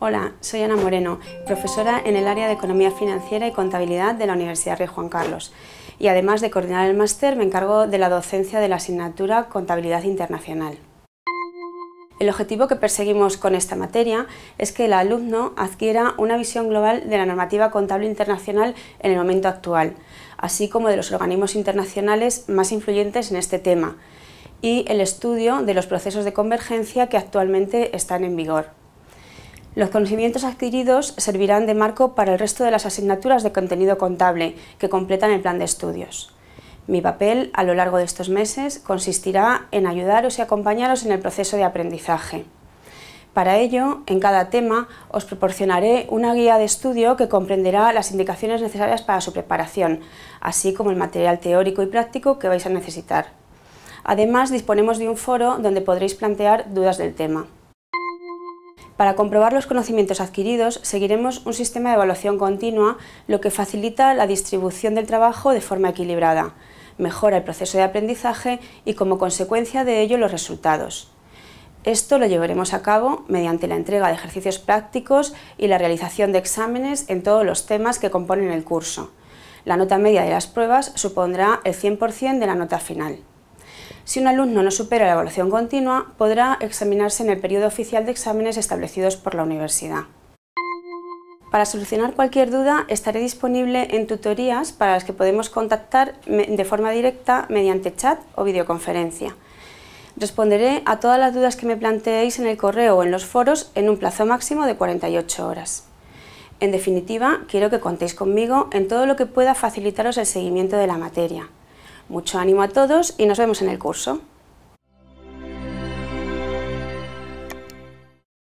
Hola, soy Ana Moreno, profesora en el área de Economía Financiera y Contabilidad de la Universidad Rey Juan Carlos. Y además de coordinar el máster, me encargo de la docencia de la asignatura Contabilidad Internacional. El objetivo que perseguimos con esta materia es que el alumno adquiera una visión global de la normativa contable internacional en el momento actual, así como de los organismos internacionales más influyentes en este tema, y el estudio de los procesos de convergencia que actualmente están en vigor. Los conocimientos adquiridos servirán de marco para el resto de las asignaturas de contenido contable que completan el plan de estudios. Mi papel a lo largo de estos meses consistirá en ayudaros y acompañaros en el proceso de aprendizaje. Para ello, en cada tema os proporcionaré una guía de estudio que comprenderá las indicaciones necesarias para su preparación, así como el material teórico y práctico que vais a necesitar. Además, disponemos de un foro donde podréis plantear dudas del tema. Para comprobar los conocimientos adquiridos, seguiremos un sistema de evaluación continua, lo que facilita la distribución del trabajo de forma equilibrada, mejora el proceso de aprendizaje y, como consecuencia de ello, los resultados. Esto lo llevaremos a cabo mediante la entrega de ejercicios prácticos y la realización de exámenes en todos los temas que componen el curso. La nota media de las pruebas supondrá el 100% de la nota final. Si un alumno no supera la evaluación continua, podrá examinarse en el periodo oficial de exámenes establecidos por la universidad. Para solucionar cualquier duda estaré disponible en tutorías para las que podemos contactar de forma directa mediante chat o videoconferencia. Responderé a todas las dudas que me planteéis en el correo o en los foros en un plazo máximo de 48 horas. En definitiva, quiero que contéis conmigo en todo lo que pueda facilitaros el seguimiento de la materia. Mucho ánimo a todos y nos vemos en el curso.